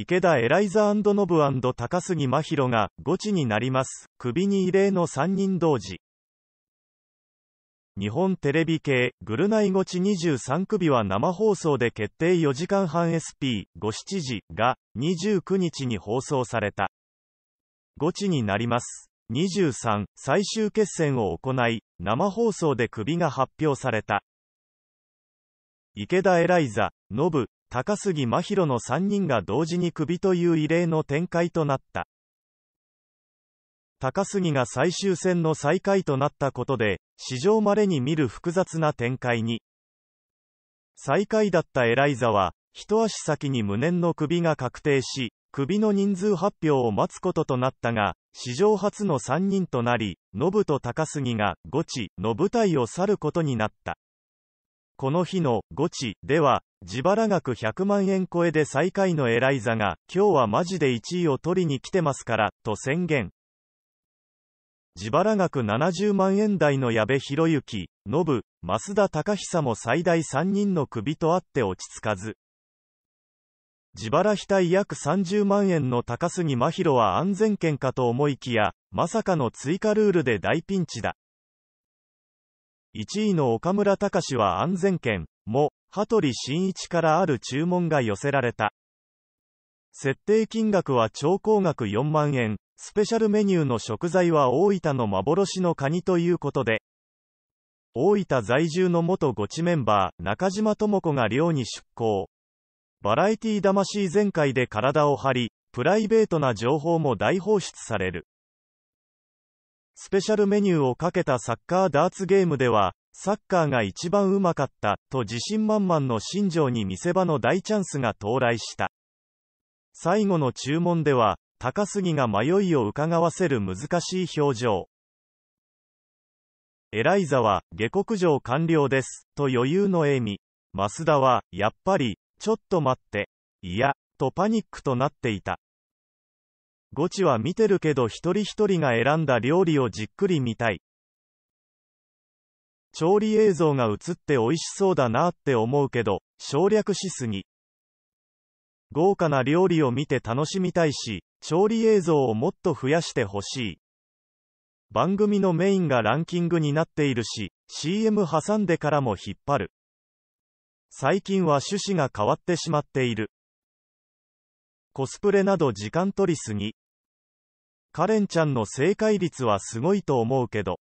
池田エライザノブ高杉真宙が、ゴチになります。首に異例の3人同時。日本テレビ系、ぐるナイゴチ23首は生放送で決定4時間半 SP、5、7時が、29日に放送された。ゴチになります。23、最終決戦を行い、生放送で首が発表された。池田エライザ、ノブ、高杉真宙の3人が同時にクビという異例の展開となった。高杉が最終戦の最下位となったことで、史上稀に見る複雑な展開に。最下位だったエライザは、一足先に無念の首が確定し、首の人数発表を待つこととなったが、史上初の3人となり、ノブと高杉が、ゴチの舞台を去ることになった。この日のゴチでは、自腹額100万円超えで最下位のエライザが、今日はマジで1位を取りに来てますから、と宣言。自腹額70万円台の矢部博之、ノブ、増田隆久も最大3人の首とあって落ち着かず。自腹額約30万円の高杉真宙は安全圏かと思いきや、まさかの追加ルールで大ピンチだ。1位の岡村隆史は安全圏も、羽鳥慎一からある注文が寄せられた。設定金額は超高額4万円、スペシャルメニューの食材は大分の幻のカニということで、大分在住の元ゴチメンバー、中島智子が寮に出向。バラエティ魂全開で体を張り、プライベートな情報も大放出される。スペシャルメニューをかけたサッカーダーツゲームでは、サッカーが一番うまかった、と自信満々の新庄に見せ場の大チャンスが到来した。最後の注文では、高杉が迷いを伺わせる難しい表情。エライザは、下克上完了です、と余裕の笑み。増田は、やっぱり、ちょっと待って、いや、とパニックとなっていた。ゴチは見てるけど一人一人が選んだ料理をじっくり見たい。調理映像が映って美味しそうだなって思うけど、省略しすぎ。豪華な料理を見て楽しみたいし、調理映像をもっと増やしてほしい。番組のメインがランキングになっているし、CM 挟んでからも引っ張る。最近は趣旨が変わってしまっている。コスプレなど時間取りすぎ。カレンちゃんの正解率はすごいと思うけど。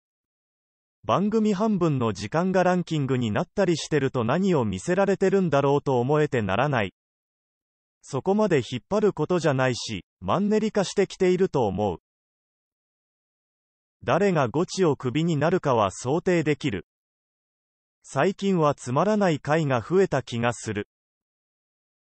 番組半分の時間がランキングになったりしてると何を見せられてるんだろうと思えてならない。そこまで引っ張ることじゃないし、マンネリ化してきていると思う。誰がゴチをクビになるかは想定できる。最近はつまらない回が増えた気がする。